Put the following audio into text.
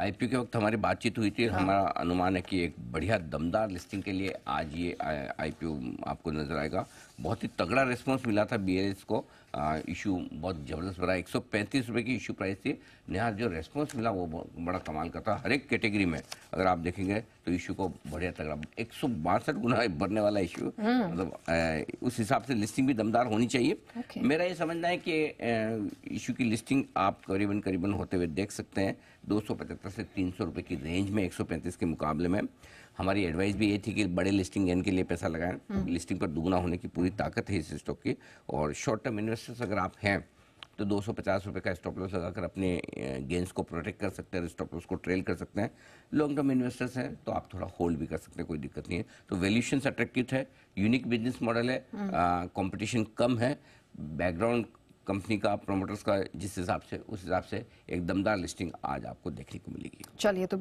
IPO के वक्त हमारी बातचीत हुई थी हाँ। हमारा अनुमान है कि एक बढ़िया दमदार लिस्टिंग के लिए आज ये आईपीओ आपको नजर आएगा बहुत ही तगड़ा रिस्पांस मिला था बीआरएस को इशू बहुत ज़बरदस्त बना एक सौ रुपये की इशू प्राइस थी नया जो रेस्पॉन्स मिला वो बड़ा कमाल का था हर एक कैटेगरी में अगर आप देखेंगे तो इशू को बढ़िया तगड़ा एक सौ बासठ गुना बढ़ने वाला इशू हम्म। मतलब उस हिसाब से लिस्टिंग भी दमदार होनी चाहिए okay. मेरा ये समझना है कि इशू की लिस्टिंग आप करीबन करीबन होते हुए देख सकते हैं दो से तीन सौ की रेंज में एक के मुकाबले में हमारी एडवाइस भी ये थी कि बड़े लिस्टिंग गेन के लिए पैसा लगाएं लिस्टिंग हम्म। पर दुगना होने की पूरी ताकत है इस स्टॉक की और शॉर्ट टर्म इन्वेस्टर्स अगर आप हैं तो दो सौ का स्टॉप लॉस लगाकर अपने गेंस को प्रोटेक्ट कर सकते हैं स्टॉप तो लॉस को ट्रेल कर सकते हैं लॉन्ग टर्म इन्वेस्टर्स हैं तो आप थोड़ा होल्ड भी कर सकते हैं कोई दिक्कत नहीं है तो वैल्यूशन अट्रैक्टिव है यूनिक बिजनेस मॉडल है कॉम्पिटिशन हम्म। कम है बैकग्राउंड कंपनी का प्रमोटर्स का जिस हिसाब से उस हिसाब से एक दमदार लिस्टिंग आज आपको देखने को मिलेगी चलिए तो